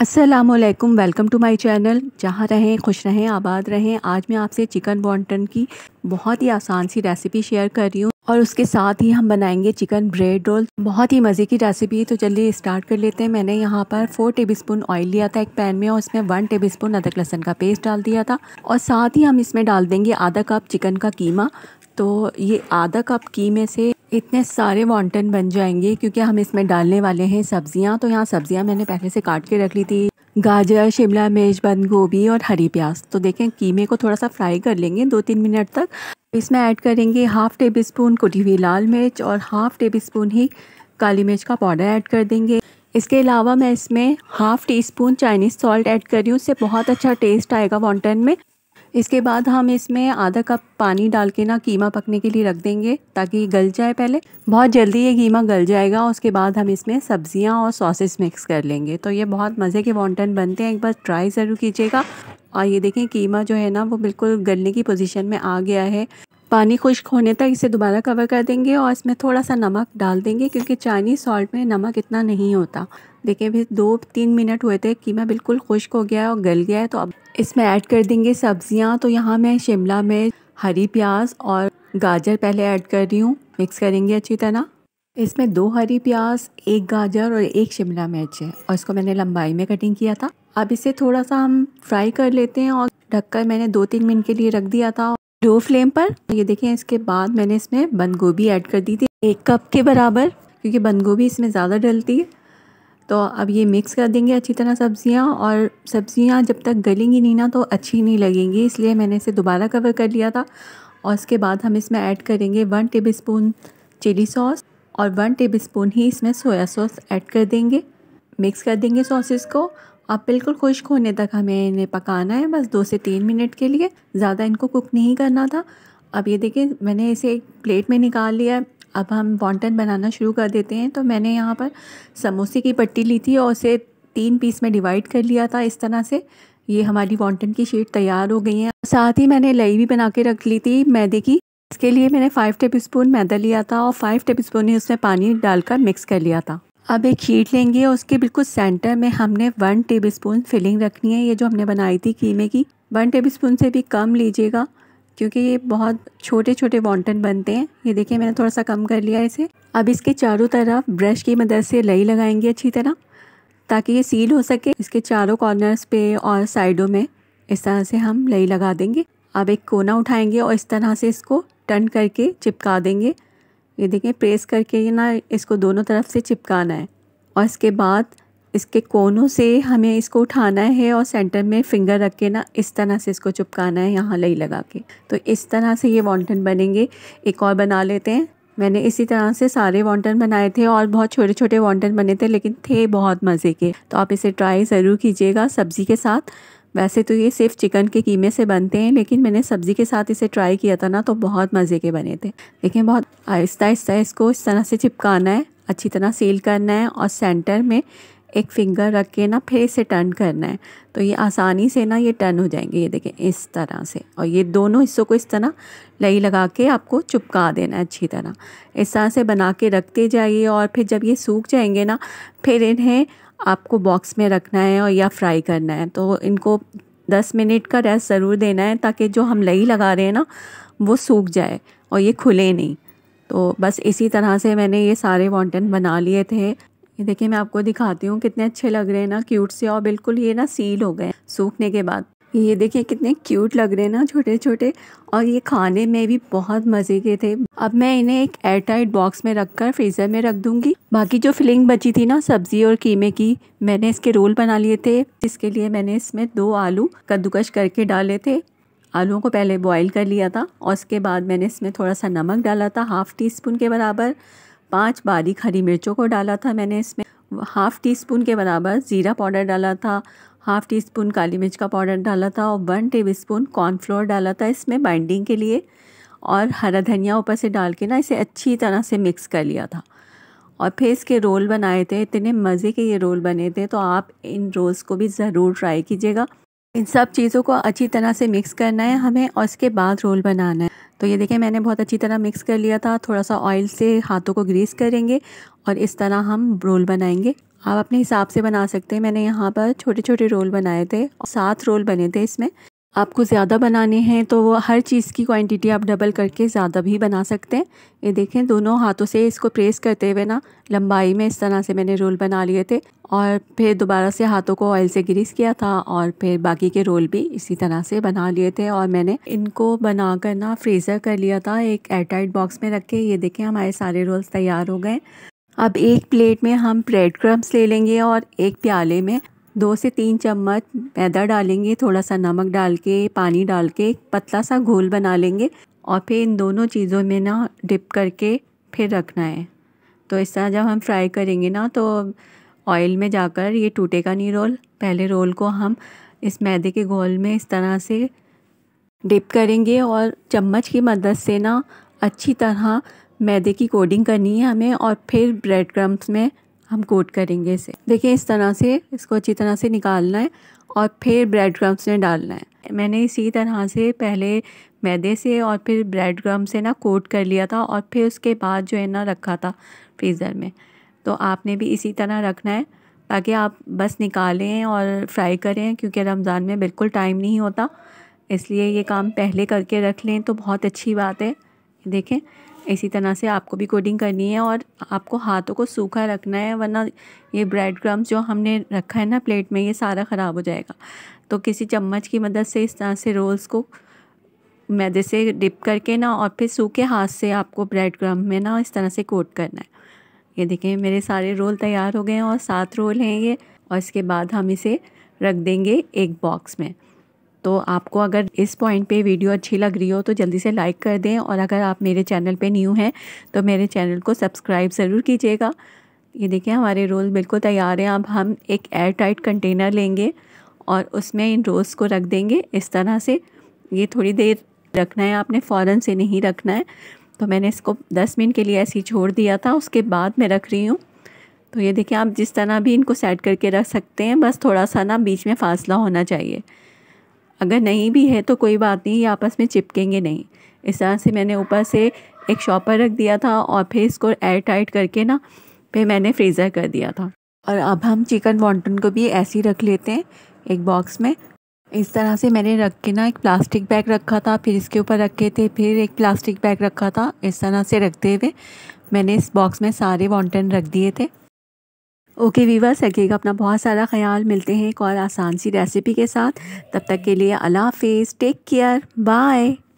असलकम welcome to my channel जहाँ रहें खुश रहें आबाद रहें आज मैं आपसे चिकन बॉन्टन की बहुत ही आसान सी रेसिपी शेयर कर रही हूँ और उसके साथ ही हम बनाएंगे चिकन ब्रेड रोल बहुत ही मज़े की रेसिपी है तो चलिए स्टार्ट कर लेते हैं मैंने यहाँ पर फोर टेबलस्पून ऑयल लिया था एक पैन में और इसमें वन टेबलस्पून अदरक लहसन का पेस्ट डाल दिया था और साथ ही हम इसमें डाल देंगे आधा कप चिकन का कीमा तो ये आधा कप कीमे से इतने सारे वॉन्टन बन जाएंगे क्योंकि हम इसमें डालने वाले हैं सब्ज़ियाँ तो यहाँ सब्ज़ियाँ मैंने पहले से काट के रख ली थी गाजर शिमला मिर्च बंद गोभी और हरी प्याज तो देखें कीमे को थोड़ा सा फ्राई कर लेंगे दो तीन मिनट तक इसमें ऐड करेंगे हाफ़ टेबल स्पून कुटी हुई लाल मिर्च और हाफ़ टेबल स्पून ही काली मिर्च का पाउडर ऐड कर देंगे इसके अलावा मैं इसमें half teaspoon Chinese salt add कर रही हूँ इससे बहुत अच्छा टेस्ट आएगा वॉन्टन में इसके बाद हम इसमें आधा कप पानी डाल के ना कीमा पकने के लिए रख देंगे ताकि गल जाए पहले बहुत जल्दी ये कीमा गल जाएगा उसके बाद हम इसमें सब्जियां और सॉसेस मिक्स कर लेंगे तो ये बहुत मज़े के वॉन्टन बनते हैं एक बार ट्राई ज़रूर कीजिएगा और ये देखें कीमा जो है ना वो बिल्कुल गलने की पोजीशन में आ गया है पानी खुश्क होने तक इसे दोबारा कवर कर देंगे और इसमें थोड़ा सा नमक डाल देंगे क्योंकि चाइनीज़ सॉल्ट में नमक इतना नहीं होता देखिए अभी दो तीन मिनट हुए थे कीमा बिल्कुल खुश्क हो गया है और गल गया है तो अब इसमें ऐड कर देंगे सब्जियां तो यहाँ मैं शिमला मिर्च हरी प्याज और गाजर पहले ऐड कर रही हूँ मिक्स करेंगे अच्छी तरह इसमें दो हरी प्याज एक गाजर और एक शिमला मिर्च है और इसको मैंने लंबाई में कटिंग किया था अब इसे थोड़ा सा हम फ्राई कर लेते हैं और ढककर मैंने दो तीन मिनट के लिए रख दिया था लो फ्लेम पर ये देखें इसके बाद मैंने इसमें बंद गोभी ऐड कर दी थी एक कप के बराबर क्योंकि बंद गोभी इसमें ज़्यादा डलती है तो अब ये मिक्स कर देंगे अच्छी तरह सब्ज़ियाँ और सब्ज़ियाँ जब तक गलेंगी नहीं ना तो अच्छी नहीं लगेंगी इसलिए मैंने इसे दोबारा कवर कर लिया था और उसके बाद हम इसमें ऐड करेंगे one tablespoon chilli sauce और वन टेबल स्पून ही इसमें सोया सॉस ऐड कर देंगे मिक्स कर देंगे सॉसेस को अब बिल्कुल खुश्क होने तक हमें इन्हें पकाना है बस दो से तीन मिनट के लिए ज़्यादा इनको कुक नहीं करना था अब ये देखिए मैंने इसे एक प्लेट में निकाल लिया है अब हम वॉन्टन बनाना शुरू कर देते हैं तो मैंने यहाँ पर समोसे की पट्टी ली थी और उसे तीन पीस में डिवाइड कर लिया था इस तरह से ये हमारी वॉन्टन की शीट तैयार हो गई है साथ ही मैंने लई भी बना के रख ली थी मैदे की इसके लिए मैंने फ़ाइव टेबल स्पून मैदा लिया था और फ़ाइव टेबल स्पून ही उसमें पानी डालकर मिक्स कर लिया था अब एक शीट लेंगे और उसके बिल्कुल सेंटर में हमने वन टेबलस्पून फिलिंग रखनी है ये जो हमने बनाई थी कीमे की वन टेबलस्पून से भी कम लीजिएगा क्योंकि ये बहुत छोटे छोटे वॉन्टन बनते हैं ये देखिए मैंने थोड़ा सा कम कर लिया इसे अब इसके चारों तरफ ब्रश की मदद से लई लगाएंगे अच्छी तरह ताकि ये सील हो सके इसके चारों कॉर्नर्स पे और साइडों में इस तरह से हम लई लगा देंगे अब एक कोना उठाएंगे और इस तरह से इसको टर्न करके चिपका देंगे ये देखें प्रेस करके ये ना इसको दोनों तरफ से चिपकाना है और इसके बाद इसके कोनों से हमें इसको उठाना है और सेंटर में फिंगर रख के ना इस तरह से इसको चिपकाना है यहाँ लई लगा के तो इस तरह से ये वॉन्टन बनेंगे एक और बना लेते हैं मैंने इसी तरह से सारे वॉन्टन बनाए थे और बहुत छोटे छोटे वॉन्टन बने थे लेकिन थे बहुत मज़े के तो आप इसे ट्राई ज़रूर कीजिएगा सब्ज़ी के साथ वैसे तो ये सिर्फ चिकन के कीमे से बनते हैं लेकिन मैंने सब्ज़ी के साथ इसे ट्राई किया था ना तो बहुत मज़े के बने थे लेकिन बहुत आहिस्ता आहिस्ता इसको इस तरह से चिपकाना है अच्छी तरह सील करना है और सेंटर में एक फिंगर रख के ना फिर इसे टर्न करना है तो ये आसानी से ना ये टर्न हो जाएंगे ये देखें इस तरह से और ये दोनों हिस्सों को इस तरह लई लगा के आपको चुपका देना है अच्छी तरह इस तरह से बना के रखते जाइए और फिर जब ये सूख जाएंगे ना फिर इन्हें आपको बॉक्स में रखना है और या फ्राई करना है तो इनको दस मिनट का रेस्ट ज़रूर देना है ताकि जो हम लई लगा रहे हैं ना वो सूख जाए और ये खुले नहीं तो बस इसी तरह से मैंने ये सारे वॉन्टन बना लिए थे ये देखिए मैं आपको दिखाती हूँ कितने अच्छे लग रहे हैं ना क्यूट से और बिल्कुल ये ना सील हो गए सूखने के बाद ये देखिए कितने क्यूट लग रहे हैं ना छोटे छोटे और ये खाने में भी बहुत मज़े के थे अब मैं इन्हें एक एयरटाइट बॉक्स में रखकर फ्रीज़र में रख दूंगी बाकी जो फिलिंग बची थी ना सब्ज़ी और कीमे की मैंने इसके रोल बना लिए थे जिसके लिए मैंने इसमें दो आलू कद्दूकश करके डाले थे आलूओं को पहले बॉयल कर लिया था और उसके बाद मैंने इसमें थोड़ा सा नमक डाला था हाफ़ टी स्पून के बराबर पाँच बारीक हरी मिर्चों को डाला था मैंने इसमें हाफ़ टी स्पून के बराबर ज़ीरा पाउडर डाला था हाफ़ टी स्पून काली मिर्च का पाउडर डाला था और वन टेबल स्पून कॉर्नफ्लोर डाला था इसमें बाइंडिंग के लिए और हरा धनिया ऊपर से डाल के ना इसे अच्छी तरह से मिक्स कर लिया था और फिर इसके रोल बनाए थे इतने मज़े के ये रोल बने थे तो आप इन रोल्स को भी ज़रूर ट्राई कीजिएगा इन सब चीज़ों को अच्छी तरह से मिक्स करना है हमें और इसके बाद रोल बनाना है तो ये देखें मैंने बहुत अच्छी तरह मिक्स कर लिया था थोड़ा सा ऑयल से हाथों को ग्रीस करेंगे और इस तरह हम रोल बनाएंगे आप अपने हिसाब से बना सकते हैं मैंने यहाँ पर छोटे छोटे रोल बनाए थे सात रोल बने थे इसमें आपको ज़्यादा बनाने हैं तो वो हर चीज़ की क्वांटिटी आप डबल करके ज़्यादा भी बना सकते हैं ये देखें दोनों हाथों से इसको प्रेस करते हुए ना लंबाई में इस तरह से मैंने रोल बना लिए थे और फिर दोबारा से हाथों को ऑयल से ग्रीस किया था और फिर बाकी के रोल भी इसी तरह से बना लिए थे और मैंने इनको बना कर ना फ्रीज़र कर लिया था एक एयरटाइट बॉक्स में रख के ये देखें हमारे सारे रोल्स तैयार हो गए अब एक प्लेट में हम ब्रेड क्रम्स ले लेंगे और एक प्याले में दो से तीन चम्मच मैदा डालेंगे थोड़ा सा नमक डाल के पानी डाल के एक पतला सा घोल बना लेंगे और फिर इन दोनों चीज़ों में ना डिप करके फिर रखना है तो इस तरह जब हम फ्राई करेंगे ना तो ऑयल में जाकर ये टूटेगा नहीं रोल पहले रोल को हम इस मैदे के घोल में इस तरह से डिप करेंगे और चम्मच की मदद से ना अच्छी तरह मैदे की कोडिंग करनी है हमें और फिर ब्रेड क्रम्स में हम कोट करेंगे इसे देखिए इस तरह से इसको अच्छी तरह से निकालना है और फिर ब्रेड क्रम्स में डालना है मैंने इसी तरह से पहले मैदे से और फिर ब्रेड क्रम्स से ना कोट कर लिया था और फिर उसके बाद जो है ना रखा था फ्रीज़र में तो आपने भी इसी तरह रखना है ताकि आप बस निकालें और फ्राई करें क्योंकि रमज़ान में बिल्कुल टाइम नहीं होता इसलिए ये काम पहले करके रख लें तो बहुत अच्छी बात है देखें इसी तरह से आपको भी कोडिंग करनी है और आपको हाथों को सूखा रखना है वरना ये ब्रेड क्रम्स जो हमने रखा है ना प्लेट में ये सारा ख़राब हो जाएगा तो किसी चम्मच की मदद से इस तरह से रोल्स को मैदे से डिप करके ना और फिर सूखे हाथ से आपको ब्रेड क्रम में ना इस तरह से कोट करना है ये देखें मेरे सारे रोल तैयार हो गए हैं और सात रोल हैं ये और इसके बाद हम इसे रख देंगे एक बॉक्स में तो आपको अगर इस पॉइंट पे वीडियो अच्छी लग रही हो तो जल्दी से लाइक कर दें और अगर आप मेरे चैनल पे न्यू हैं तो मेरे चैनल को सब्सक्राइब ज़रूर कीजिएगा ये देखिए हमारे रोल बिल्कुल तैयार हैं अब हम एक एयर टाइट कंटेनर लेंगे और उसमें इन रोल्स को रख देंगे इस तरह से ये थोड़ी देर रखना है आपने फ़ौर से नहीं रखना है तो मैंने इसको दस मिनट के लिए ऐसे ही छोड़ दिया था उसके बाद मैं रख रही हूँ तो ये देखिए आप जिस तरह भी इनको सेट करके रख सकते हैं बस थोड़ा सा ना बीच में फासला होना चाहिए अगर नहीं भी है तो कोई बात नहीं ये आपस में चिपकेंगे नहीं इस तरह से मैंने ऊपर से एक शॉपर रख दिया था और फिर इसको एयर टाइट करके ना फिर मैंने फ्रीज़र कर दिया था और अब हम चिकन वॉन्टन को भी ऐसे ही रख लेते हैं एक बॉक्स में इस तरह से मैंने रख के ना एक प्लास्टिक बैग रखा था फिर इसके ऊपर रखे थे फिर एक प्लास्टिक बैग रखा था इस तरह से रखते हुए मैंने इस बॉक्स में सारे वॉन्टन रख दिए थे ओके वीवर्स रखिएगा अपना बहुत सारा ख्याल मिलते हैं एक और आसान सी रेसिपी के साथ तब तक के लिए अला हाफिज़ टेक केयर बाय